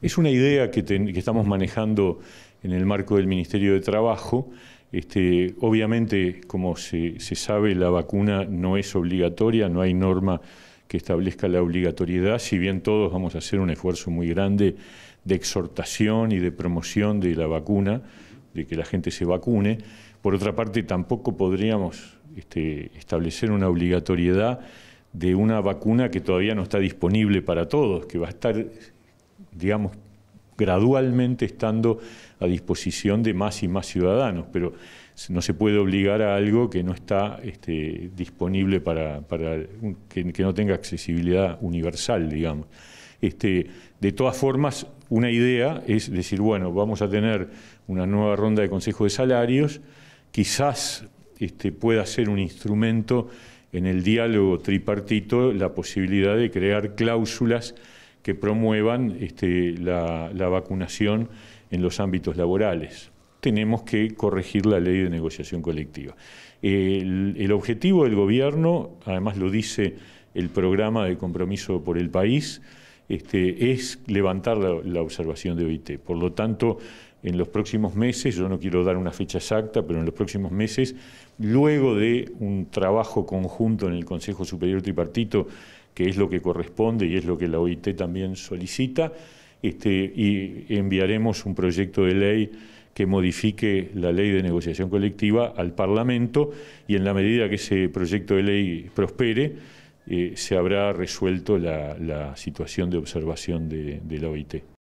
Es una idea que, estamos manejando en el marco del Ministerio de Trabajo. Este, obviamente, como se, sabe, la vacuna no es obligatoria, no hay norma que establezca la obligatoriedad, si bien todos vamos a hacer un esfuerzo muy grande de exhortación y de promoción de la vacuna, de que la gente se vacune. Por otra parte, tampoco podríamos este, establecer una obligatoriedad de una vacuna que todavía no está disponible para todos, que va a estar digamos, gradualmente estando a disposición de más y más ciudadanos, pero no se puede obligar a algo que no está este, disponible para, que, no tenga accesibilidad universal, digamos. Este, de todas formas, una idea es decir, bueno, vamos a tener una nueva ronda de consejo de salarios, quizás este, pueda ser un instrumento en el diálogo tripartito la posibilidad de crear cláusulas que promuevan este, la, vacunación en los ámbitos laborales tenemos que corregir la ley de negociación colectiva. El, objetivo del gobierno, además lo dice el programa de compromiso por el país, este, es levantar la, observación de OIT. Por lo tanto, en los próximos meses, yo no quiero dar una fecha exacta, pero en los próximos meses, luego de un trabajo conjunto en el Consejo Superior Tripartito, que es lo que corresponde y es lo que la OIT también solicita, este, y enviaremos un proyecto de ley que modifique la ley de negociación colectiva al Parlamento y en la medida que ese proyecto de ley prospere, eh, se habrá resuelto la, situación de observación de la OIT.